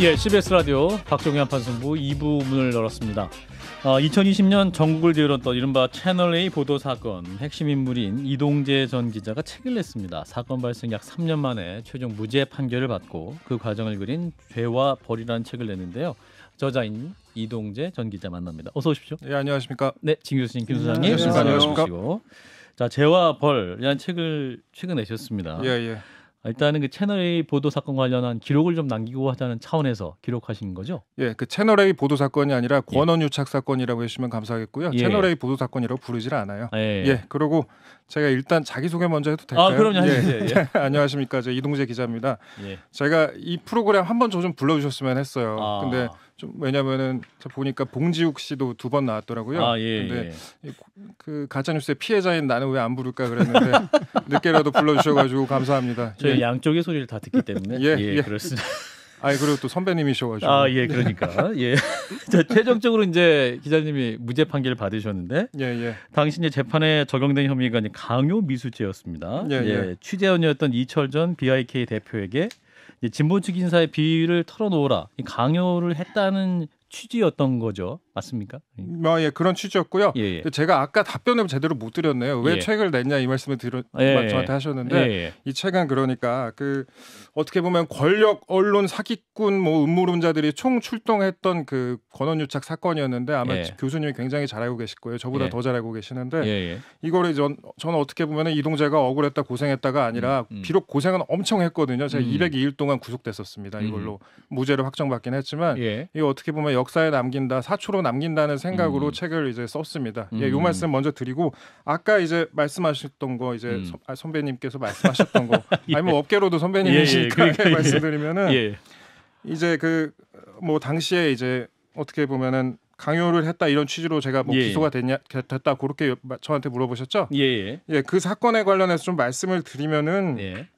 예, CBS 라디오 박종현판승부 2부 문을 열었습니다. 어, 2020년 전국을 뒤흔던 이른바 채널A 보도 사건 핵심 인물인 이동재 전 기자가 책을 냈습니다. 사건 발생 약 3년 만에 최종 무죄 판결을 받고 그 과정을 그린 죄와 벌이라는 책을 냈는데요. 저자인 이동재 전 기자 만납니다. 어서 오십시오. 예, 안녕하십니까? 네, 진 교수님, 김 소장님. 네, 안녕하십니까? 안녕하십니까? 자, 죄와 벌이라는 책을 최근 내셨습니다. 예, 예. 일단은 그 채널 A 보도 사건 관련한 기록을 좀 남기고 하자는 차원에서 기록하신 거죠? 예, 그 채널 A 보도 사건이 아니라 예. 권언 유착 사건이라고 해주시면 감사하겠고요. 예. 채널 A 보도 사건이라고 부르질 않아요. 아, 예, 예 그리고 제가 일단 자기소개 먼저 해도 될까요? 아, 그럼요. 예. 예, 예. 예. 안녕하십니까. 저 이동재 기자입니다. 예. 제가 이 프로그램 한 번 저 좀 불러주셨으면 했어요. 아. 근데 좀 왜냐면은 보니까 봉지욱 씨도 두 번 나왔더라고요. 아, 예, 근데 예. 그 가짜뉴스의 피해자인 나는 왜 안 부를까 그랬는데 늦게라도 불러주셔가지고 감사합니다. 저희 예. 양쪽의 소리를 다 듣기 때문에 예, 그렇습니다. 아니 그리고 또 선배님이셔가지고. 아 예, 그러니까 네. 예. 자, 최종적으로 이제 기자님이 무죄 판결을 받으셨는데, 예, 예. 당시 이 재판에 적용된 혐의가 강요 미수죄였습니다. 예, 예. 예 취재원이었던 이철전 BIK 대표에게 진보 측 인사의 비위를 털어놓으라 강요를 했다는 취지였던 거죠. 맞습니까? 아, 예, 그런 취지였고요. 예, 예. 제가 아까 답변을 제대로 못 드렸네요. 왜 예. 책을 냈냐 이 말씀을 드려 예, 예. 저한테 하셨는데 예, 이 책은 그러니까 그 어떻게 보면 권력 언론 사기꾼 뭐 음모론자들이 총 출동했던 그 권원유착 사건이었는데 아마 교수님이 굉장히 잘 알고 계실 거예요. 저보다 더 잘 알고 계시는데 이거를 전 저는 어떻게 보면 이동재가 억울했다 고생했다가 아니라 음, 음. 비록 고생은 엄청 했거든요. 제가 음. 202일 동안 구속됐었습니다. 이걸로 음. 무죄를 확정받긴 했지만 이거 어떻게 보면 역사에 남긴다 사초로 남긴다는 생각으로 음. 책을 이제 썼습니다. 음. 예, 요 음. 말씀 먼저 드리고 아까 이제 말씀하셨던 거 이제 음. 서, 아, 선배님께서 말씀하셨던 거 뭐 예. 아니면 업계로도 선배님이시니까 예, 예. 그러니까, 예. 말씀드리면은 예. 이제 그 뭐 당시에 이제 어떻게 보면은 강요를 했다 이런 취지로 제가 뭐 예. 기소가 됐냐 됐다 그렇게 저한테 물어보셨죠? 예, 예. 예. 그 사건에 관련해서 좀 말씀을 드리면은 예.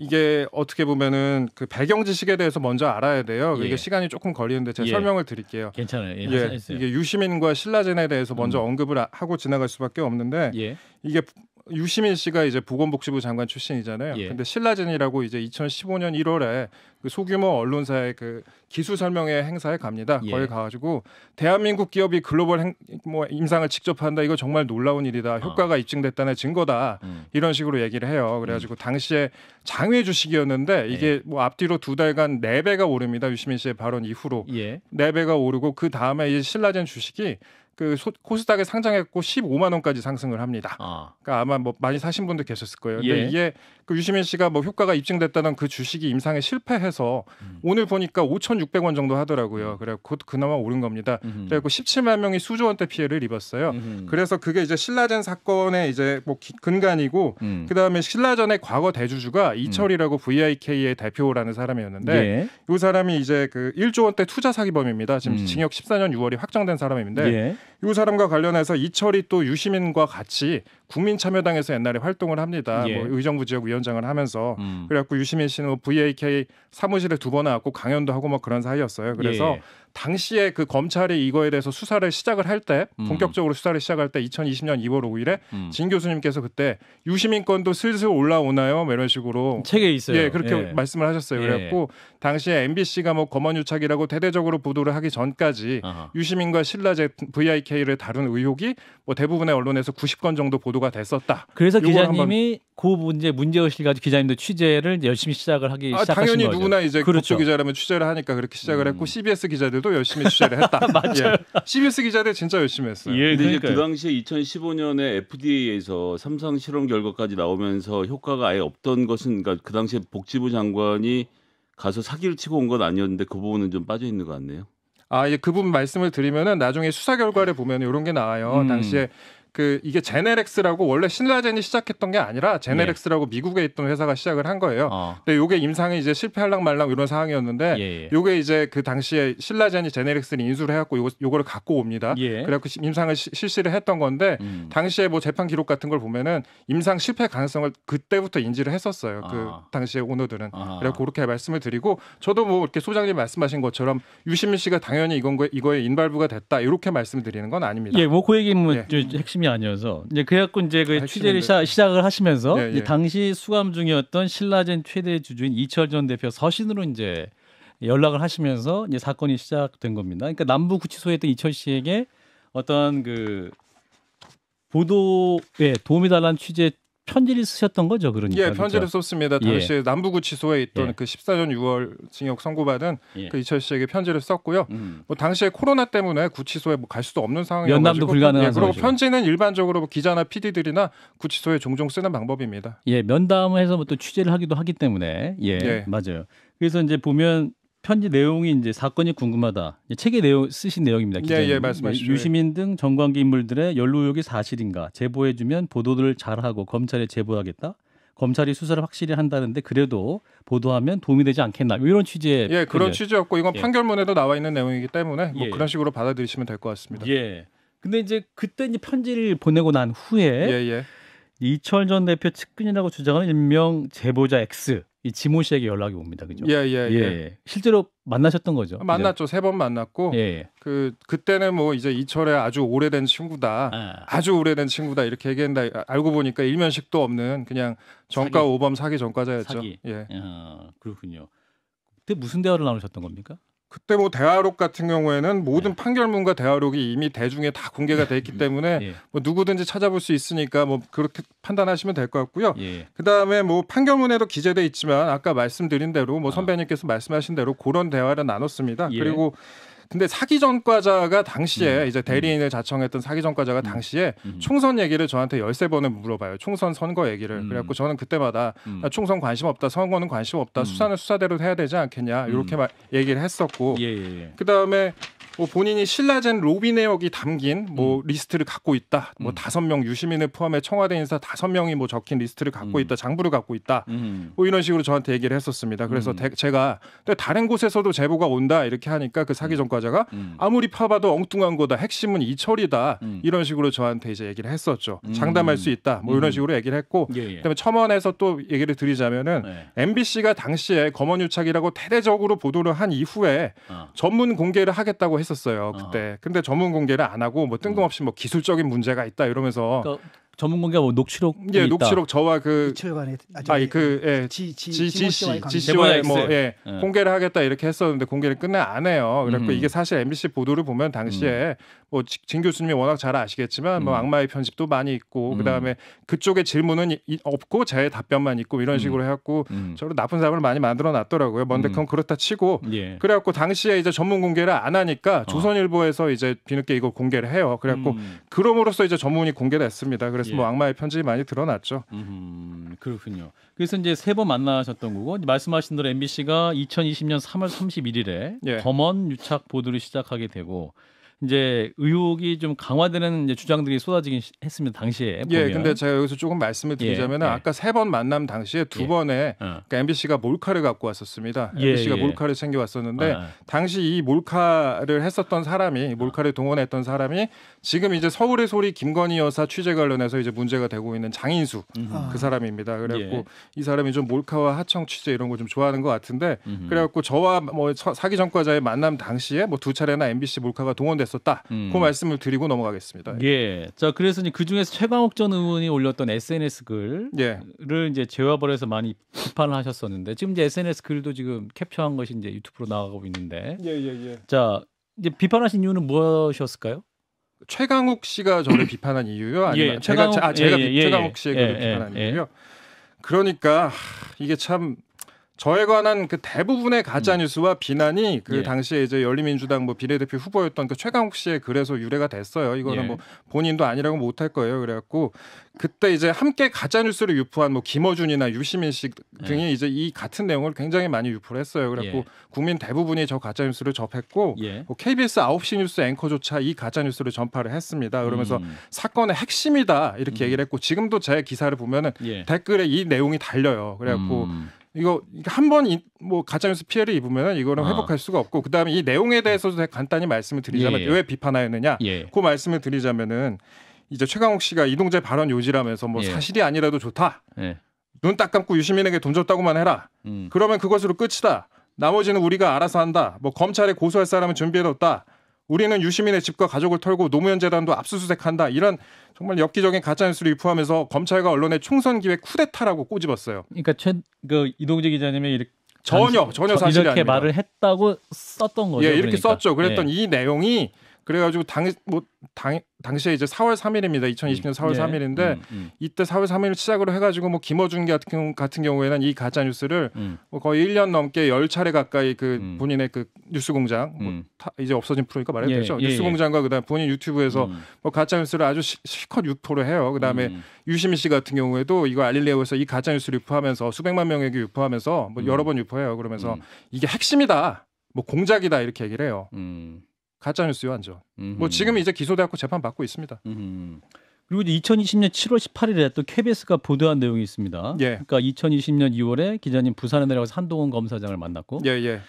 이게 어떻게 보면은 그 배경 지식에 대해서 먼저 알아야 돼요. 예. 이게 시간이 조금 걸리는데 제가 예. 설명을 드릴게요. 괜찮아요. 예, 예. 이게 유시민과 신라젠에 대해서 먼저 음. 언급을 하고 지나갈 수밖에 없는데 예. 이게 유시민 씨가 이제 보건복지부 장관 출신이잖아요. 예. 근데 신라젠이라고 이제 2015년 1월에 그 소규모 언론사의 그 기수 설명회 행사에 갑니다. 예. 거기 가가지고 대한민국 기업이 글로벌 행, 뭐 임상을 직접 한다. 이거 정말 놀라운 일이다. 아. 효과가 어. 입증됐다는 증거다. 음. 이런 식으로 얘기를 해요. 그래가지고 음. 당시에 장외 주식이었는데 이게 예. 뭐 앞뒤로 두 달간 네 배가 오릅니다. 유시민 씨의 발언 이후로 예. 네 배가 오르고 그 다음에 이제 신라젠 주식이 그 소, 코스닥에 상장했고 15만 원까지 상승을 합니다. 아. 그러니까 아마 뭐 많이 사신 분도 계셨을 거예요. 예. 근데 이게 그 유시민 씨가 뭐 효과가 입증됐다는 그 주식이 임상에 실패해서 음. 오늘 보니까 5,600원 정도 하더라고요. 음. 그래 곧 그나마 오른 겁니다. 그래갖고 17만 명이 수조 원대 피해를 입었어요. 음흠. 그래서 그게 이제 신라젠 사건의 이제 뭐 기, 근간이고 음. 그다음에 신라전의 과거 대주주가 음. 이철이라고 음. VIK의 대표라는 사람이었는데 예. 이 사람이 이제 그 1조 원대 투자 사기범입니다. 지금 음. 징역 14년 6월이 확정된 사람인데 예. 이 사람과 관련해서 이철이 또 유시민과 같이 국민참여당에서 옛날에 활동을 합니다. 뭐 예. 뭐 의정부 지역 위원장을 하면서 음. 그래갖고 유시민 씨는 뭐 VAK 사무실에 두번 왔고 강연도 하고 뭐 그런 사이였어요. 그래서 예. 당시에 그 검찰이 이거에 대해서 수사를 시작을 할때 음. 본격적으로 음. 수사를 시작할 때 2020년 2월 5일에 음. 진 교수님께서 그때 유시민 건도 슬슬 올라오나요? 뭐 이런 식으로 책에 있어요. 예, 그렇게 예. 말씀을 하셨어요. 예. 그래갖고 당시에 MBC가 뭐 검언유착이라고 대대적으로 보도를 하기 전까지 아하. 유시민과 신라제 VIK를 다룬 의혹이 뭐 대부분의 언론에서 90건 정도 보도 보도가 됐었다. 그래서 기자님이 그 문제 문제의식 가지고 기자님도 취재를 열심히 시작을 하기 아, 시작하신 당연히 거죠. 누구나 이제 그렇죠. 기자라면 취재를 하니까 그렇게 시작을 했고 음. CBS 기자들도 열심히 취재를 했다. 맞아요. 예. CBS 기자들 진짜 열심히 했어요. 예, 그 그러니까그 당시에 2015년에 FDA에서 삼상 실험 결과까지 나오면서 효과가 아예 없던 것은 그러니까 그 당시에 복지부 장관이 가서 사기를 치고 온 건 아니었는데 그 부분은 좀 빠져 있는 것 같네요. 아, 예, 그분 말씀을 드리면은 나중에 수사 결과를 보면 이런 게 나와요. 음. 당시에 그 이게 제네렉스라고 원래 신라젠이 시작했던 게 아니라 네. 제네렉스라고 예. 미국에 있던 회사가 시작을 한 거예요. 어. 근데 요게 임상이 이제 실패할랑 말랑 이런 상황이었는데 예. 예. 요게 이제 그 당시에 신라젠이 제네렉스를 인수를 해갖고 요거, 요거를 갖고 옵니다. 예. 그래갖고 임상을 시, 실시를 했던 건데 음. 당시에 뭐 재판 기록 같은 걸 보면은 임상 실패 가능성을 그때부터 인지를 했었어요. 그 아. 그 당시에 오너들은 아. 그래 그렇게 말씀을 드리고 저도 뭐 이렇게 소장님 말씀하신 것처럼 유시민 씨가 당연히 이건 이거에 인발부가 됐다 이렇게 말씀드리는 건 아닙니다. 예, 뭐그 얘기 뭐, 그 뭐 예. 핵심이 전혀 아니어서 이제 그래갖고 이제 그 취재를 시작, 시작을 하시면서 예, 이 네. 예. 당시 수감 중이었던 신라젠 최대 주주인 이철 전 대표 서신으로 이제 연락을 하시면서 이제 사건이 시작된 겁니다. 그러니까 남부 구치소에 있던 이철 씨에게 어떤 그 보도에 도움이 달라는 취재 편지를 쓰셨던 거죠, 그러니까. 예, 그렇죠? 편지를 그렇죠? 썼습니다. 당시 예. 남부구치소에 있던 예. 그 14년 6월 징역 선고받은 예. 그 이철 씨에게 편지를 썼고요. 음. 뭐 당시에 코로나 때문에 구치소에 뭐갈 수도 없는 상황이었서 면담도 그 불가능한 예, 그리고 편지는 일반적으로 뭐 기자나 PD들이나 구치소에 종종 쓰는 방법입니다. 예, 면담을 해서 뭐 또 취재를 하기도 하기 때문에 예, 예. 맞아요. 그래서 이제 보면 편지 내용이 이제 사건이 궁금하다. 책의 내용 쓰신 내용입니다. 기자님. 예, 예, 말씀하시죠. 유시민 등 정관계 인물들의 연루 의혹이 사실인가? 제보해주면 보도를 잘하고 검찰에 제보하겠다. 검찰이 수사를 확실히 한다는데 그래도 보도하면 도움이 되지 않겠나 이런 취지의 예 그런 취지였고 이건 예. 판결문에도 나와 있는 내용이기 때문에 뭐 예. 그런 식으로 받아들이시면 될 것 같습니다. 예. 근데 이제 그때 이제 편지를 보내고 난 후에 예, 예. 이철 전 대표 측근이라고 주장하는 일명 제보자 X 이 지모 씨에게 연락이 옵니다. 그죠? 예, 예, 예. 예. 실제로 만나셨던 거죠? 만났죠. 세 번 만났고 예. 그 그때는 뭐 이제 이철의 아주 오래된 친구다. 아. 주 오래된 친구다 이렇게 얘기한다 아, 알고 보니까 일면식도 없는 그냥 전과 오범 사기 전과자였죠. 사기. 예. 아, 그렇군요. 그때 무슨 대화를 나누셨던 겁니까? 그때 뭐 대화록 같은 경우에는 모든 네. 판결문과 대화록이 이미 대중에 다 공개가 돼 있기 예. 때문에 예. 뭐 누구든지 찾아볼 수 있으니까 뭐 그렇게 판단하시면 될 것 같고요. 예. 그다음에 뭐 판결문에도 기재돼 있지만 아까 말씀드린 대로 뭐 아. 선배님께서 아. 말씀하신 대로 그런 대화를 나눴습니다. 예. 그리고 근데 사기 전과자가 당시에 음. 이제 대리인을 음. 자청했던 사기 전과자가 음. 당시에 총선 얘기를 저한테 열세 번을 물어봐요. 총선 선거 얘기를. 그래갖고 저는 그때마다 총선 관심 없다, 선거는 관심 없다, 수사는 수사대로 해야 되지 않겠냐 이렇게 말, 얘기를 했었고 예, 예, 예. 그다음에 뭐 본인이 신라젠 로비 내역이 담긴 뭐 음. 리스트를 갖고 있다. 뭐 음. 다섯 명 유시민을 포함해 청와대 인사 다섯 명이 뭐 적힌 리스트를 갖고 음. 있다. 장부를 갖고 있다. 음. 뭐 이런 식으로 저한테 얘기를 했었습니다. 그래서 대, 제가 다른 곳에서도 제보가 온다 이렇게 하니까 그 사기 전과자가 아무리 파봐도 엉뚱한 거다. 핵심은 이철이다. 이런 식으로 저한테 이제 얘기를 했었죠. 장담할 수 있다. 뭐 이런 식으로 얘기를 했고 예, 예. 그다음에 첨언해서 또 얘기를 드리자면은 네. MBC가 당시에 검언유착이라고 대대적으로 보도를 한 이후에 어. 전문 공개를 하겠다고 했 했었어요 어. 그때. 어. 근데 전문 공개를 안 하고 뭐 뜬금없이 뭐 기술적인 문제가 있다 이러면서 그러니까 전문 공개가 뭐 녹취록 예 있다. 녹취록 저와 그 이철관의 아그예 그 지지지 씨와의 뭐예 예. 공개를 하겠다 이렇게 했었는데 공개를 끝내 안 해요. 그래갖고 음. 이게 사실 MBC 보도를 보면 당시에 음. 뭐진 교수님이 워낙 잘 아시겠지만 뭐 음. 악마의 편집도 많이 있고 음. 그다음에 그쪽에 질문은 이, 없고 제 답변만 있고 이런 음. 식으로 해갖고 음. 저로 나쁜 사람을 많이 만들어 놨더라고요. 뭔데 그럼 그렇다 치고 예. 그래갖고 당시에 이제 전문 공개를 안 하니까 어. 조선일보에서 이제 뒤늦게 이거 공개를 해요. 그래갖고 그럼으로써 이제 전문이 공개됐습니다. 그래서 뭐 예. 뭐 악마의 편집이 많이 드러났죠. 음, 그렇군요. 그래서 이제 세 번 만나셨던 거고 말씀하신 대로 MBC가 2020년 3월 31일에 예. 검언 유착 보도를 시작하게 되고 이제 의혹이 좀 강화되는 주장들이 쏟아지긴 했습니다 당시에. 예, 보면. 예, 근데 제가 여기서 조금 말씀을 드리자면 예, 예. 아까 세 번 만남 당시에 두 예. 번에 어. 그러니까 MBC가 몰카를 갖고 왔었습니다. MBC가 예, 예. 몰카를 챙겨 왔었는데 아. 당시 이 몰카를 했었던 사람이 몰카를 동원했던 사람이 지금 이제 서울의 소리 김건희 여사 취재 관련해서 이제 문제가 되고 있는 장인수 아. 그 사람입니다. 그래갖고 이 사람이 좀 몰카와 하청 취재 이런 거 좀 좋아하는 것 같은데 음 그래갖고 저와 뭐 사기 전과자의 만남 당시에 뭐 두 차례나 MBC 몰카가 동원됐. 됐었다. 그 음. 그 말씀을 드리고 넘어가겠습니다. 예. 자 그래서 그 중에서 최광욱 전 의원이 올렸던 SNS 글을 예. 이제 재화벌에서 많이 비판을 하셨었는데 지금 이제 SNS 글도 지금 캡처한 것이 이제 유튜브로 나가고 있는데. 예 예, 예. 자 이제 비판하신 이유는 무엇이었을까요? 최강욱 씨가 저를 비판한 이유요? 아니면 예, 최강욱, 아, 제가 예, 예, 예, 최강욱 씨의 글을 예, 예, 비판한 이유요? 그러니까 이게 참 저에 관한 그 대부분의 가짜 음. 뉴스와 비난이 그 예. 당시에 이제 열린민주당 뭐 비례대표 후보였던 그 최강욱 씨의 글에서 유래가 됐어요. 이거는 예. 뭐 본인도 아니라고 못할 거예요. 그래갖고 그때 이제 함께 가짜 뉴스를 유포한 뭐 김어준이나 유시민 씨 등이 예. 이제 이 같은 내용을 굉장히 많이 유포를 했어요. 그래갖고 예. 국민 대부분이 저 가짜 뉴스를 접했고 예. 뭐 KBS 9시 뉴스 앵커조차 이 가짜 뉴스를 전파를 했습니다. 그러면서 음. 사건의 핵심이다 이렇게 음. 얘기를 했고 지금도 제 기사를 보면은 예. 댓글에 이 내용이 달려요. 그래갖고 음. 이거 한 번 뭐 가짜뉴스 피해를 입으면 이거는 아. 회복할 아. 수가 없고 그다음에 이 내용에 대해서도 간단히 말씀을 드리자면 예, 예. 왜 비판하였느냐 예. 그 말씀을 드리자면은 이제 최강욱 씨가 이동재 발언 요지라면서 뭐 예. 사실이 아니라도 좋다 예. 눈딱 감고 유시민에게 돈 줬다고만 해라 음. 그러면 그것으로 끝이다 나머지는 우리가 알아서 한다 뭐 검찰에 고소할 사람은 준비해뒀다 우리는 유시민의 집과 가족을 털고 노무현 재단도 압수수색한다. 이런 정말 엽기적인 가짜뉴스를 유포하면서 검찰과 언론의 총선 기획 쿠데타라고 꼬집었어요. 그러니까 최, 그 이동재 기자님의 이렇게 전혀 전혀 사실이 이렇게 아닙니다. 말을 했다고 썼던 거죠. 예, 이렇게 그러니까. 썼죠. 그랬던 예. 이 내용이 그래가지고 당시 뭐 당, 당시에 이제 4월 3일입니다. 2020년 4월 네. 예. 3일인데 음, 음, 음. 이때 4월 3일 시작으로 해가지고 뭐 김어준 같은 같은 경우에는 이 가짜 뉴스를 음. 뭐 거의 1년 넘게 열차례 가까이 그 음. 본인의 그 뉴스공장 뭐 음. 타, 이제 없어진 프로니까 말해도 예, 되죠. 예, 뉴스공장과 예. 그다음 본인 유튜브에서 뭐 가짜 뉴스를 아주 시, 실컷 유포를 해요. 그다음에 유시민 씨 같은 경우에도 이거 알릴레오에서 이 가짜 뉴스를 유포하면서 수백만 명에게 유포하면서 뭐 여러 번 유포해요. 그러면서 이게 핵심이다. 뭐 공작이다 이렇게 얘기를 해요. 음. 가짜뉴스요 완죠뭐 지금 이제 기소돼갖고 재판 받고 있습니다. 음흠. 그리고 2020년 7월 18일에 또 KBS가 보도한 내용이 있습니다. 예. 그러니까 2020년 2월에 기자님 부산에 내려가서 한동훈 검사장을 만났고 예, 예.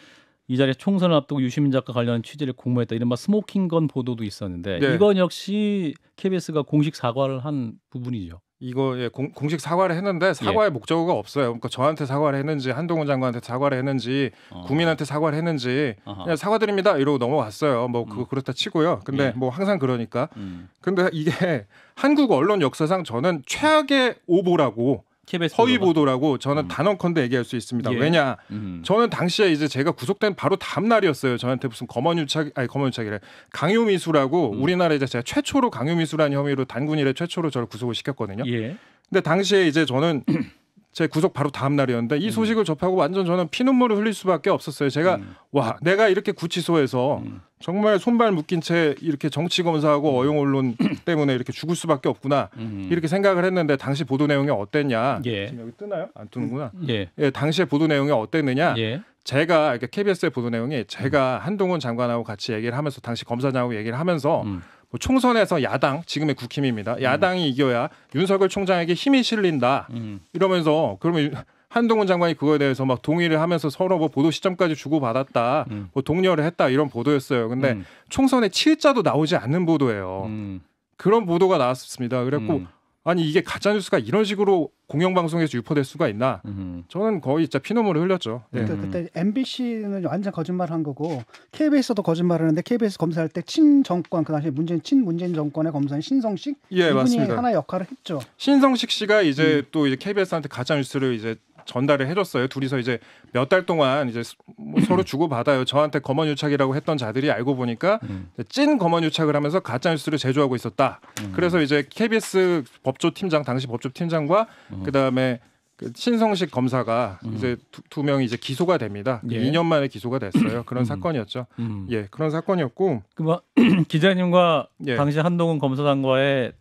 이 자리에 총선을 앞두고 유시민 작가 관련 취재를 공모했다 이른바 스모킹건 보도도 있었는데 예. 이건 역시 KBS가 공식 사과를 한 부분이죠. 이거 예, 공, 식 사과를 했는데 사과의 예. 목적어가 없어요. 그러니까 저한테 사과를 했는지 한동훈 장관한테 사과를 했는지 어. 국민한테 사과를 했는지 어허. 그냥 사과드립니다 이러고 넘어갔어요. 뭐 그거 음. 그렇다 치고요. 근데 예. 뭐 항상 그러니까. 음. 근데 이게 한국 언론 역사상 저는 최악의 오보라고 KBS 허위 보도라고 저는 음. 단언컨대 얘기할 수 있습니다. 예. 왜냐, 음. 저는 당시에 이제 제가 구속된 바로 다음 날이었어요. 저한테 무슨 검언유착 아니 검언유착이래 강요미수라고 음. 우리나라에 이제 제가 최초로 강요미수라는 혐의로 단군 일에 최초로 저를 구속을 시켰거든요. 예. 근데 당시에 이제 저는 제 구속 바로 다음 날이었는데 이 음. 소식을 접하고 완전 저는 피눈물을 흘릴 수밖에 없었어요. 제가 음. 와 내가 이렇게 구치소에서 음. 정말 손발 묶인 채 이렇게 정치 검사하고 음. 어용 언론 때문에 이렇게 죽을 수밖에 없구나 음. 이렇게 생각을 했는데 당시 보도 내용이 어땠냐 예. 지금 여기 뜨나요? 안 뜨는구나. 음. 예. 예 당시의 보도 내용이 어땠느냐? 예. 제가 이렇게 KBS의 보도 내용이 제가 한동훈 장관하고 같이 얘기를 하면서 당시 검사장하고 얘기를 하면서. 음. 그 총선에서 야당 지금의 국힘입니다. 야당이 음. 이겨야 윤석열 총장에게 힘이 실린다. 음. 이러면서 그러면 한동훈 장관이 그거에 대해서 막 동의를 하면서 서로 뭐 보도 시점까지 주고 받았다, 음. 뭐 동료를 했다 이런 보도였어요. 근데 음. 총선에 칠자도 나오지 않는 보도예요. 음. 그런 보도가 나왔습니다. 그래갖고 음. 아니 이게 가짜 뉴스가 이런 식으로 공영방송에서 유포될 수가 있나? 음. 저는 거의 진짜 피눈물을 흘렸죠. 예. 그러니까 그때, 그때 음. MBC는 완전 거짓말한 거고 KBS도 거짓말하는데 KBS 검사할 때 친정권 그 당시 문재인 친문재인 정권의 검사인 신성식 예, 이분이 맞습니다. 하나 역할을 했죠. 신성식 씨가 이제 음. 또 이제 KBS한테 가짜 뉴스를 이제 전달을 해줬어요. 둘이서 이제 몇 달 동안 이제 뭐 서로 주고 받아요. 저한테 검언유착이라고 했던 자들이 알고 보니까 음. 찐 검언유착을 하면서 가짜 뉴스를 제조하고 있었다. 음. 그래서 이제 KBS 법조팀장 당시 법조팀장과 음. 그다음에 그 신성식 검사가 음. 이제 두, 두, 명이 이제 기소가 됩니다. 그 예. 2년 만에 기소가 됐어요. 그런 음. 사건이었죠. 음. 예, 그런 사건이었고. 그뭐 기자님과 예. 당시 한동훈 검사장과의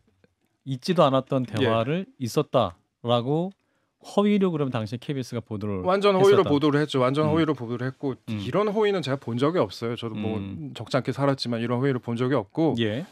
있지도 않았던 예. 대화를 예. 있었다라고 허위로 그럼 당시 KBS가 보도를 완전 허위로 했었다. 보도를 했죠. 완전 음. 허위로 보도를 했고 음. 이런 허위는 제가 본 적이 없어요. 저도 뭐 음. 적않게 살았지만 이런 허위를 본 적이 없고 예.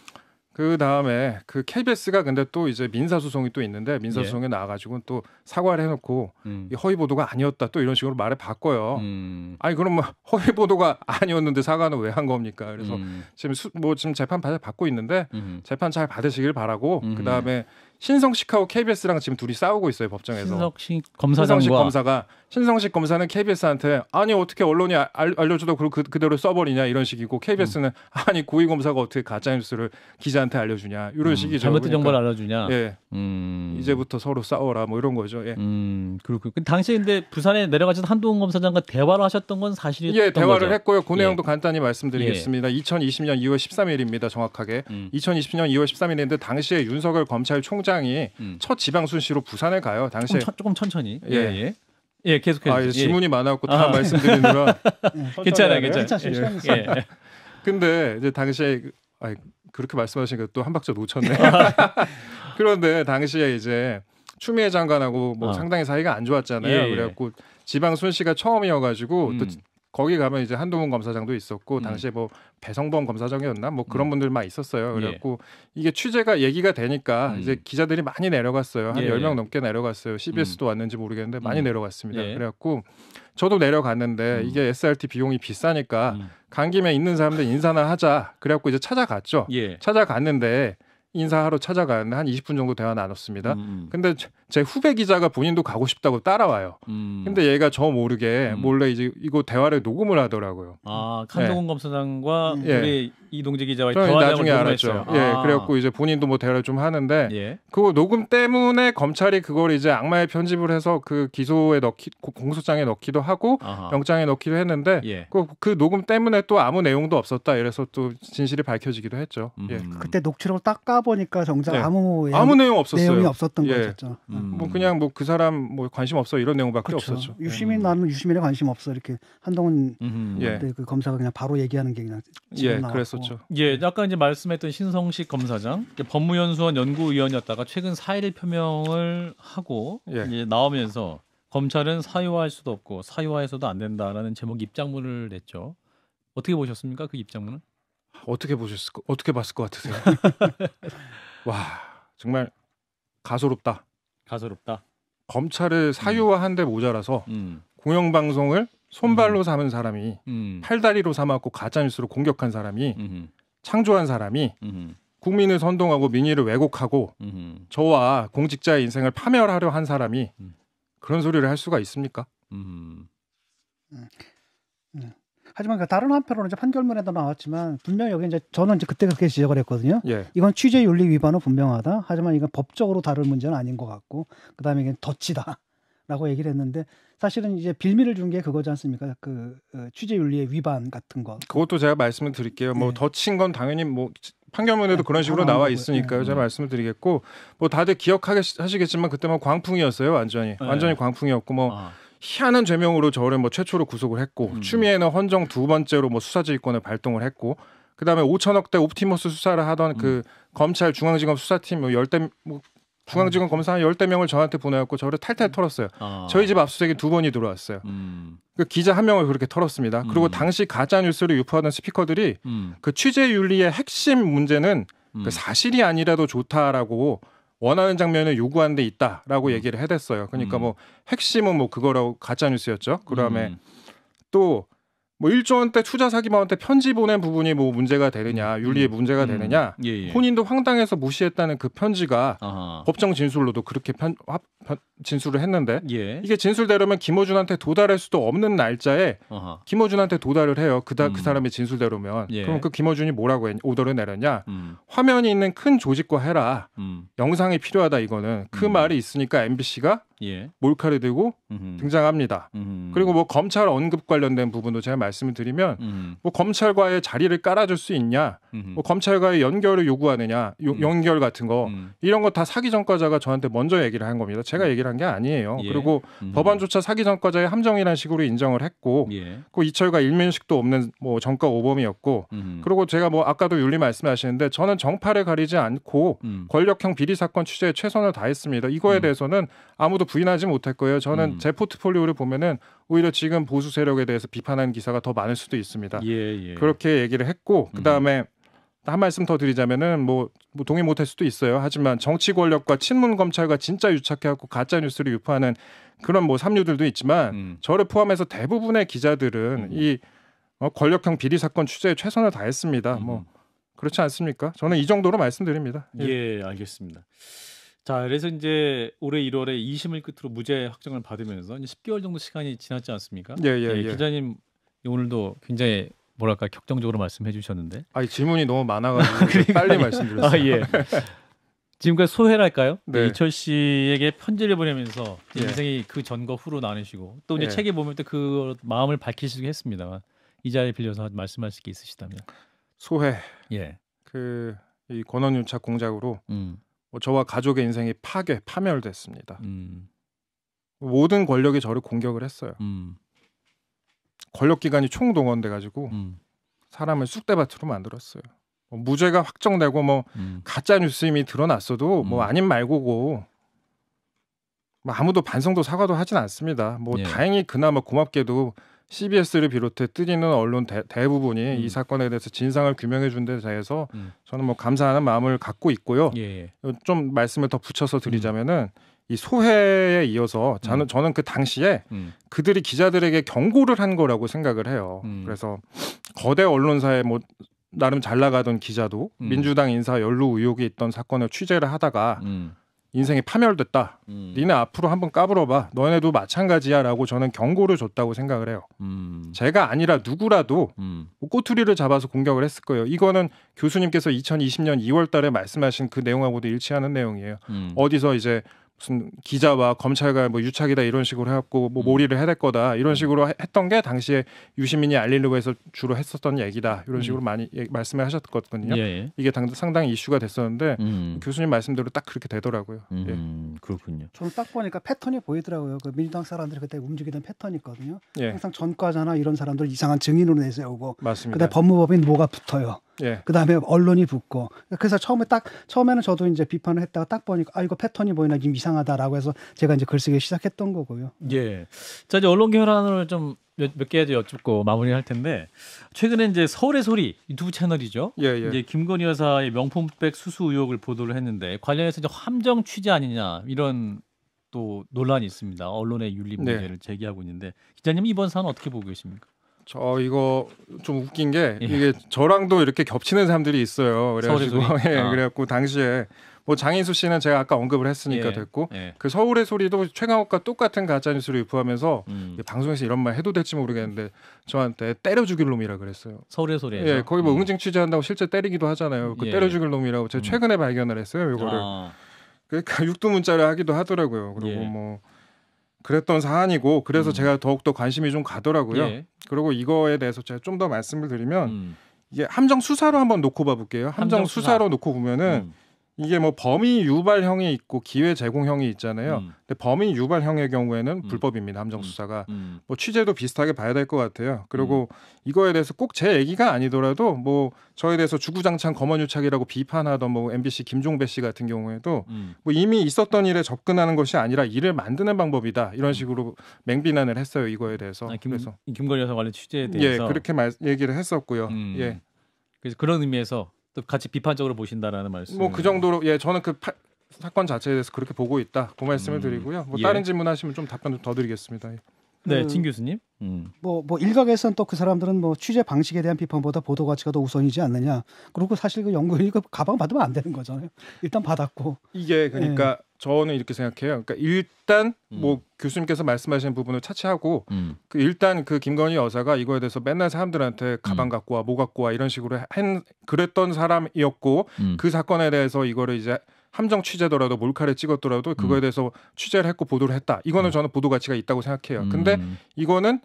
그 다음에 그 KBS가 근데 또 이제 민사소송이 또 있는데 민사소송에 예. 나와가지고 또 사과를 해놓고 음. 이 허위 보도가 아니었다 또 이런 식으로 말을 바꿔요. 음. 아니 그럼 뭐 허위 보도가 아니었는데 사과는 왜 한 겁니까? 그래서 음. 지금 수, 뭐 지금 재판 받고 있는데 재판 잘 받으시길 바라고 그 다음에 신성식하고 KBS랑 지금 둘이 싸우고 있어요 법정에서. 신성식 검사장과 신성식 검사가 신성식 검사는 KBS한테 아니 어떻게 언론이 알, 알려줘도 그, 그대로 써버리냐 이런 식이고 KBS는 음. 아니 고위 검사가 어떻게 가짜 뉴스를 기자한테 알려주냐 이런 음, 식이죠. 잘못된 그러니까, 정보를 알려주냐. 예. 음. 이제부터 서로 싸워라 뭐 이런 거죠. 예. 음 그렇고 그 당시에 근데 부산에 내려가신 한동훈 검사장과 대화를 하셨던 건 사실이었던 예, 대화를 거죠? 했고요. 그 예. 내용도 예. 간단히 말씀드리겠습니다. 예. 2020년 2월 13일입니다. 정확하게 2020년 2월 13일인데 당시에 윤석열 검찰총장 총장이 음. 첫 지방 순시로 부산에 가요. 당시에 조금, 천, 조금 천천히. 예. 예. 예. 예 계속해서. 아, 예, 질문이 많았고 다 아. 말씀드리느라. 괜찮아요, 괜찮아요. 예. 예. 근데 이제 당시에 아 그렇게 말씀하시니까 또한 박자 놓쳤네. 아. 그런데 당시에 이제 추미애 장관하고 뭐 어. 상당히 사이가 안 좋았잖아요. 예, 예. 그래갖고 지방 순시가 처음이어가지고 음. 또 거기 가면 이제 한동훈 검사장도 있었고 음. 당시에 뭐 배성범 검사장이었나 뭐 그런 음. 분들만 있었어요. 예. 그래갖고 예. 이게 취재가 얘기가 되니까 음. 이제 기자들이 많이 내려갔어요. 한1 0명 예, 예. 넘게 내려갔어요. CBS도 음. 왔는지 모르겠는데 많이 음. 내려갔습니다. 예. 그래갖고 저도 내려갔는데 음. 이게 SRT 비용이 비싸니까 간 김에 있는 사람들 인사나 하자. 그래갖고 이제 찾아갔죠. 찾아갔는데 인사하러 찾아가는데 한 20분 정도 대화 나눴습니다. 음. 음. 근데 제 후배 기자가 본인도 가고 싶다고 따라와요. 음. 근데 얘가 저 모르게 음. 몰래 이제 이거 대화를 녹음을 하더라고요. 아 한동훈 네. 검사장과 음. 예. 우리 이동재 기자와 대화를 나중에 알았죠. 예, 아. 그래갖고 이제 본인도 뭐 대화를 좀 하는데 예. 그거 녹음 때문에 검찰이 그걸 이제 악마의 편집을 해서 그 기소에 넣기 공소장에 넣기도 하고 아하. 영장에 넣기도 했는데 예. 그, 그 녹음 때문에 또 아무 내용도 없었다. 이래서 또 진실이 밝혀지기도 했죠. 예. 음. 그때 녹취록 닦아 찾아보니까 정작 네. 아무 아무 내용 없었어요. 내용이 없었던 예. 거였죠. 음. 뭐 그냥 뭐 그 사람 뭐 관심 없어 이런 내용밖에 그렇죠. 없었죠. 유시민 음. 나는 유시민에 관심 없어 이렇게 한동훈 음. 예. 그 검사가 그냥 바로 얘기하는 게 그냥 예 나왔고. 그랬었죠. 예, 아까 이제 말씀했던 신성식 검사장 법무연수원 연구위원이었다가 최근 사의를 표명을 하고 예. 이제 나오면서 검찰은 사유화할 수도 없고 사유화해서도 안 된다라는 제목 입장문을 냈죠. 어떻게 보셨습니까 그 입장문을? 어떻게 보셨을 거, 어떻게 봤을 것 같으세요? 와 정말 가소롭다. 가소롭다. 검찰을 음. 사유화한데 모자라서 음. 공영방송을 손발로 음. 삼은 사람이 음. 팔다리로 삼았고 가짜뉴스로 공격한 사람이 창조한 사람이 국민을 선동하고 민의를 왜곡하고 저와 공직자의 인생을 파멸하려 한 사람이 음. 그런 소리를 할 수가 있습니까? 하지만 그 다른 한편으로 이제 판결문에도 나왔지만 분명히 여기 이제 저는 이제 그때 그렇게 지적을 했거든요. 예. 이건 취재 윤리 위반은 분명하다. 하지만 이건 법적으로 다룰 문제는 아닌 것 같고 그다음에 이게 덫이다라고 얘기를 했는데 사실은 이제 빌미를 준 게 그거지 않습니까? 그 어, 취재 윤리의 위반 같은 거. 그것도 제가 말씀을 드릴게요. 뭐 네. 예. 친건 당연히 뭐 판결문에도 예, 그런 식으로 나와 있으니까요. 예, 제가 말씀을 드리겠고 뭐 다들 기억하시겠지만 그때 뭐 광풍이었어요. 완전히 완전히 광풍이었고 뭐. 아. 희한한 죄명으로 저를 뭐 최초로 구속을 했고 음. 추미애는 헌정 두 번째로 뭐 수사지휘권을 발동을 했고 그다음에 5천억대 옵티머스 수사를 하던 그 음. 그 검찰 중앙지검 수사팀 뭐 열대 뭐 중앙지검 음. 검사 한 열대 명을 저한테 보내갖고 저를 탈탈 털었어요. 아. 저희 집 압수수색이 두 번이 들어왔어요. 음. 그 기자 한 명을 그렇게 털었습니다. 그리고 음. 당시 가짜 뉴스를 유포하던 스피커들이 음. 그 취재 윤리의 핵심 문제는 그 사실이 아니라도 좋다라고 원하는 장면을 요구하는 데 있다라고 음. 얘기를 해댔어요. 그러니까 음. 뭐 핵심은 뭐 그거라고 가짜 뉴스였죠. 그다음에 음. 또뭐 일조 원대 투자 사기마한테 편지 보낸 부분이 뭐 문제가 되느냐, 음. 윤리에 음. 문제가 되느냐, 예, 예. 혼인도 황당해서 무시했다는 그 편지가 아하. 법정 진술로도 그렇게 편, 화, 편 진술을 했는데 예. 이게 진술대로면 김호준한테 도달할 수도 없는 날짜에 어하. 김호준한테 도달을 해요. 그다 그 음. 그 사람의 진술대로면 예. 그럼 그 김호준이 뭐라고 했, 오더를 내렸냐? 음. 화면이 있는 큰 조직과 해라. 음. 영상이 필요하다 이거는 그 음. 말이 있으니까 MBC가 예. 몰카를 들고 음흠. 등장합니다. 음흠. 그리고 뭐 검찰 언급 관련된 부분도 제가 말씀을 드리면 음흠. 뭐 검찰과의 자리를 깔아줄 수 있냐, 뭐 검찰과의 연결을 요구하느냐, 요, 음. 연결 같은 거 음. 이런 거 다 사기 전과자가 저한테 먼저 얘기를 한 겁니다. 제가 얘기를 사기란 게 아니에요. 예. 그리고 음. 법안조차 사기 전과자의 함정이라는 식으로 인정을 했고, 예. 그 이철과 일면식도 없는 뭐 전과 오범이었고, 음. 그리고 제가 뭐 아까도 윤리 말씀하시는데 저는 정파를 가리지 않고 음. 권력형 비리 사건 취재에 최선을 다했습니다. 이거에 음. 대해서는 아무도 부인하지 못할 거예요. 저는 음. 제 포트폴리오를 보면은 오히려 지금 보수 세력에 대해서 비판하는 기사가 더 많을 수도 있습니다. 예, 예. 그렇게 얘기를 했고 그 다음에 한 말씀 더 드리자면은 뭐, 뭐 동의 못 할 수도 있어요. 하지만 정치 권력과 친문 검찰과 진짜 유착해갖고 가짜 뉴스를 유포하는 그런 뭐 삼류들도 있지만 음. 저를 포함해서 대부분의 기자들은 음. 이 어, 권력형 비리 사건 취재에 최선을 다했습니다. 음. 뭐 그렇지 않습니까? 저는 이 정도로 말씀드립니다. 예, 예 알겠습니다. 자, 그래서 이제 올해 1월에 2심을 끝으로 무죄 확정을 받으면서 이제 10개월 정도 시간이 지났지 않습니까? 예, 예, 예. 예. 기자님 오늘도 굉장히 뭐랄까 격정적으로 말씀해 주셨는데. 아, 질문이 너무 많아가지고 아, 빨리 말씀드렸어요. 아, 예. 지금까지 소회랄까요? 네. 그 이철 씨에게 편지를 보내면서 예. 인생이 그 전과 후로 나누시고 또 이제 예. 책에 보면 또 그 마음을 밝히시긴 했습니다만 이 자리에 빌려서 말씀하실 게 있으시다면 소회 예. 그 이 권원유착 공작으로 음. 뭐 저와 가족의 인생이 파괴 파멸됐습니다. 음. 모든 권력이 저를 공격을 했어요. 음. 권력기관이 총동원돼 가지고 음. 사람을 쑥대밭으로 만들었어요. 뭐 무죄가 확정되고 뭐 음. 가짜 뉴스임이 드러났어도 뭐아님 음. 말고고 뭐 아무도 반성도 사과도 하진 않습니다. 뭐 예. 다행히 그나마 고맙게도 CBS를 비롯해 뜨리는 언론 대, 대 부분이이 음. 사건에 대해서 진상을 규명해 준 데 대해서 음. 저는 뭐 감사하는 마음을 갖고 있고요. 예. 예. 좀 말씀을 더 붙여서 드리자면은 음. 이 소회에 이어서 저는 음. 저는 그 당시에 음. 그들이 기자들에게 경고를 한 거라고 생각을 해요. 음. 그래서 거대 언론사에 뭐 나름 잘 나가던 기자도 음. 민주당 인사 연루 의혹이 있던 사건을 취재를 하다가 음. 인생이 파멸됐다. 음. 니네 앞으로 한번 까불어봐. 너네도 마찬가지야라고 저는 경고를 줬다고 생각을 해요. 제가 아니라 누구라도 뭐 꼬투리를 잡아서 공격을 했을 거예요. 이거는 교수님께서 2020년 2월달에 말씀하신 그 내용하고도 일치하는 내용이에요. 어디서 이제 무슨 기자와 검찰과 뭐 유착이다 이런 식으로 해갖고 뭐 음. 몰이를 해야될 거다 이런 음. 식으로 했던 게 당시에 유시민이 알릴려고 해서 주로 했었던 얘기다 이런 음. 식으로 음. 많이 얘 말씀을 하셨거든요. 예, 예, 이게 당, 상당히 이슈가 됐었는데 음. 교수님 말씀대로 딱 그렇게 되더라고요. 음, 예. 그렇군요. 저는 딱 보니까 패턴이 보이더라고요. 그 민주당 사람들이 그때 움직이던 패턴이 있거든요. 예. 항상 전과자나 이런 사람들 이상한 증인으로 내세우고 맞습니다. 그다음 법무법인 뭐가 붙어요. 예. 그다음에 언론이 붙고 그래서 처음에 딱 처음에는 저도 이제 비판을 했다가 딱 보니까 아 이거 패턴이 보이나 좀 이상하다라고 해서 제가 이제 글쓰기 시작했던 거고요. 음. 예. 자 이제 언론 결란을 좀 몇 몇 개도 여쭙고 마무리할 텐데 최근에 이제 서울의 소리 유튜브 채널이죠. 예, 예. 이제 김건희 여사의 명품백 수수 의혹을 보도를 했는데 관련해서 이제 함정 취재 아니냐 이런 또 논란이 있습니다. 언론의 윤리 문제를 네. 제기하고 있는데 기자님 이번 사안 어떻게 보고 계십니까? 저 이거 좀 웃긴 게 예. 이게 저랑도 이렇게 겹치는 사람들이 있어요. 그래가지고 예, 아. 그래갖고 당시에 뭐 장인수 씨는 제가 아까 언급을 했으니까 예. 됐고 예. 그 서울의 소리도 최강욱과 똑같은 가짜 뉴스를 유포하면서 음. 방송에서 이런 말 해도 될지 모르겠는데 저한테 때려 죽일 놈이라 그랬어요. 서울의 소리. 예, 거기 뭐 음. 응징 취재한다고 실제 때리기도 하잖아요. 그 예. 때려 죽일 놈이라고 제가 음. 최근에 음. 발견을 했어요. 이거를. 아. 그러니까 육두 문자를 하기도 하더라고요. 그리고 예. 뭐. 그랬던 사안이고 그래서 음. 제가 더욱더 관심이 좀 가더라고요. 예. 그리고 이거에 대해서 제가 좀 더 말씀을 드리면 음. 이게 함정 수사로 한번 놓고 봐볼게요. 함정, 함정 수사. 로 놓고 보면은 음. 이게 뭐범인 유발형이 있고 기회 제공형이 있잖아요. 음. 근데 범인 유발형의 경우에는 음. 불법입니다. 함정 수사가 음. 음. 뭐 취재도 비슷하게 봐야 될 것 같아요. 그리고 음. 이거에 대해서 꼭 제 얘기가 아니더라도 뭐 저에 대해서 주구장창 검언유착이라고 비판하던 뭐 MBC 김종배 씨 같은 경우에도 음. 뭐 이미 있었던 일에 접근하는 것이 아니라 일을 만드는 방법이다 이런 식으로 맹비난을 했어요. 이거에 대해서 아, 김, 그래서 김건희 여사 관련 취재에 예, 대해서 예 그렇게 말, 얘기를 했었고요. 예. 그래서 그런 의미에서 또 같이 비판적으로 보신다라는 말씀. 뭐그 정도로 예 저는 그 파, 사건 자체에 대해서 그렇게 보고 있다. 그 말씀을 음, 드리고요. 뭐 예. 다른 질문하시면 좀 답변 더 드리겠습니다. 예. 네, 그 진 교수님. 음. 뭐, 뭐 일각에선 또그 사람들은 뭐 취재 방식에 대한 비판보다 보도 가치가 더 우선이지 않느냐. 그리고 사실 그 연구 이거 그 가방 받으면 안 되는 거잖아요. 일단 받았고. 이게 그러니까 예. 저는 이렇게 생각해요. 그러니까 일단 음. 뭐 교수님께서 말씀하신 부분을 차치하고 음. 그 일단 그 김건희 여사가 이거에 대해서 맨날 사람들한테 가방 음. 갖고 와, 뭐 갖고 와 이런 식으로 한 그랬던 사람이었고 음. 그 사건에 대해서 이거를 이제 함정 취재더라도 몰카를 찍었더라도 그거에 음. 대해서 취재를 했고 보도를 했다. 이거는 저는 보도 가치가 있다고 생각해요. 근데 이거는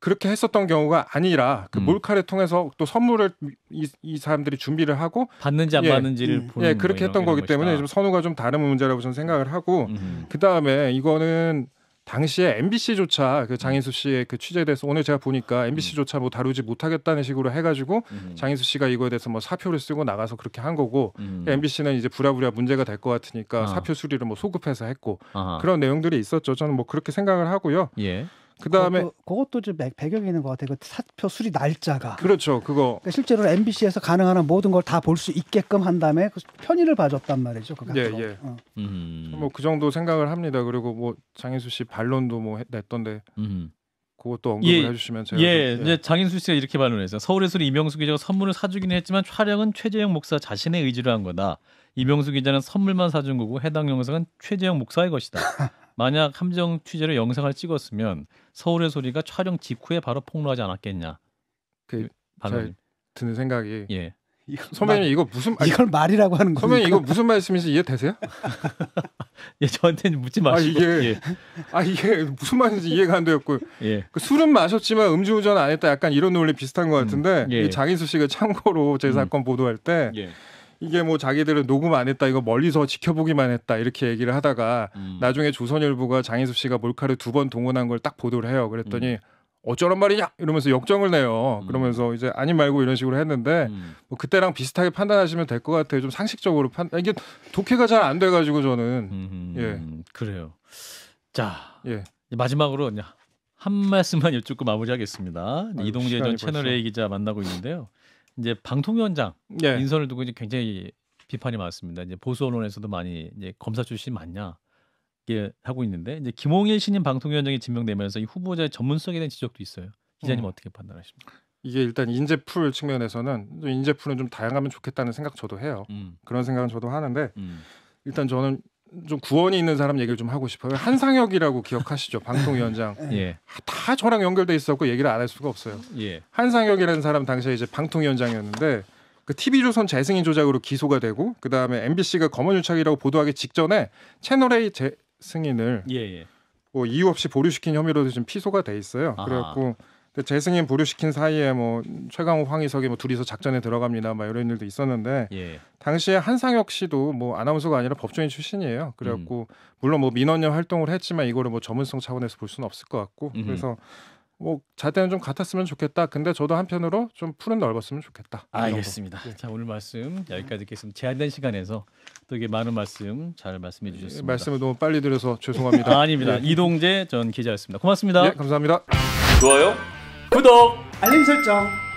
그렇게 했었던 경우가 아니라 그 음. 몰카를 통해서 또 선물을 이, 이 사람들이 준비를 하고 받는지 안 예, 받는지를 음. 보는 예 그렇게 했던 거기 것이다. 때문에 좀 선우가 좀 다른 문제라고 저는 생각을 하고 음. 그 다음에 이거는 당시에 MBC조차 그 장인수 씨의 그 취재에 대해서 오늘 제가 보니까 MBC조차 뭐 다루지 못하겠다는 식으로 해가지고 음. 장인수 씨가 이거에 대해서 뭐 사표를 쓰고 나가서 그렇게 한 거고 음. MBC는 이제 부랴부랴 문제가 될 것 같으니까 아. 사표 수리를 뭐 소급해서 했고 아하. 그런 내용들이 있었죠. 저는 뭐 그렇게 생각을 하고요. 예. 그다음에 그것도, 그것도 좀 배경에 있는 것 같아요. 그 사표 수리 날짜가 그렇죠. 그거 그러니까 실제로 MBC에서 가능한 모든 걸 다 볼 수 있게끔 한 다음에 그 편의를 봐줬단 말이죠. 그 예, 예. 어. 음. 뭐그 정도 생각을 합니다. 그리고 뭐 장인수 씨 반론도 뭐 냈던데 음. 그것도 언급을 예, 해주시면 제가 예, 좀, 예. 이제 장인수 씨가 이렇게 반론했어요. 서울의 소리 이명수 기자가 선물을 사주긴 했지만 촬영은 최재형 목사 자신의 의지로 한 거다. 이명수 기자는 선물만 사준 거고 해당 영상은 최재형 목사의 것이다. 만약 함정 취재를 영상을 찍었으면 서울의 소리가 촬영 직후에 바로 폭로하지 않았겠냐. 그, 그 반응. 드는 생각이 예. 소매님 이거 무슨 말, 이걸 말이라고 하는 거예요? 소매님 이거 무슨 말씀인지 이 이해되세요? 예, 저한테는 묻지 아, 마시고. 아 이게 예. 아 이게 무슨 말인지 이해가 안 되었고. 예. 그 술은 마셨지만 음주운전 안 했다. 약간 이런 논리 비슷한 것 음, 같은데 음, 예. 이 장인수 씨가 참고로 제 음. 사건 음. 보도할 때. 예. 이게 뭐 자기들은 녹음 안 했다 이거 멀리서 지켜보기만 했다 이렇게 얘기를 하다가 음. 나중에 조선일보가 장인수 씨가 몰카를 두 번 동원한 걸 딱 보도를 해요. 그랬더니 음. 어쩌란 말이냐 이러면서 역정을 내요. 음. 그러면서 이제 아니 말고 이런 식으로 했는데 음. 뭐 그때랑 비슷하게 판단하시면 될 것 같아요. 좀 상식적으로 판 이게 독해가 잘 안 돼가지고 저는 음흠, 예 그래요. 자 예. 마지막으로 그냥 한 말씀만 여쭙고 마무리하겠습니다. 아유, 이동재 전 채널 A 기자 만나고 있는데요. 이제 방통위원장 예. 인선을 두고 이제 굉장히 비판이 많습니다. 이제 보수 언론에서도 많이 이제 검사 출신 맞냐 이게 하고 있는데 이제 김홍일 신임 방통위원장이 지명되면서 이 후보자의 전문성에 대한 지적도 있어요. 기자님 음. 어떻게 판단하십니까? 이게 일단 인재풀 측면에서는 인재풀은 좀 다양하면 좋겠다는 생각 저도 해요. 음. 그런 생각은 저도 하는데 음. 일단 저는 좀 구원이 있는 사람 얘기를 좀 하고 싶어요. 한상혁이라고 기억하시죠? 방통위원장. 예. 다 저랑 연결돼 있었고 얘기를 안 할 수가 없어요. 예. 한상혁이라는 사람 당시에 이제 방통위원장이었는데 그 TV조선 재승인 조작으로 기소가 되고 그 다음에 MBC가 검언유착이라고 보도하기 직전에 채널 A 재승인을 예, 예. 뭐 이유 없이 보류시킨 혐의로도 지금 피소가 돼 있어요. 그래갖고 재승인 그 보류시킨 사이에 뭐 최강호 황희석이 뭐 둘이서 작전에 들어갑니다. 막 이런 일도 있었는데 예. 당시에 한상혁 씨도 뭐 아나운서가 아니라 법조인 출신이에요. 그래갖고 음. 물론 뭐 민원연 활동을 했지만 이거를 뭐 전문성 차원에서 볼 수는 없을 것 같고 음. 그래서 뭐 잣대는 좀 같았으면 좋겠다. 근데 저도 한편으로 좀 풀은 넓었으면 좋겠다. 알겠습니다. 예. 자 오늘 말씀 여기까지 듣겠습니다. 제한된 시간에서 또 이게 많은 말씀 잘 말씀해 예, 주셨습니다. 예, 말씀을 너무 빨리 드려서 죄송합니다. 아, 닙니다 예. 이동재 전 기자였습니다. 고맙습니다. 예, 감사합니다. 좋아요. 구독, 알림 설정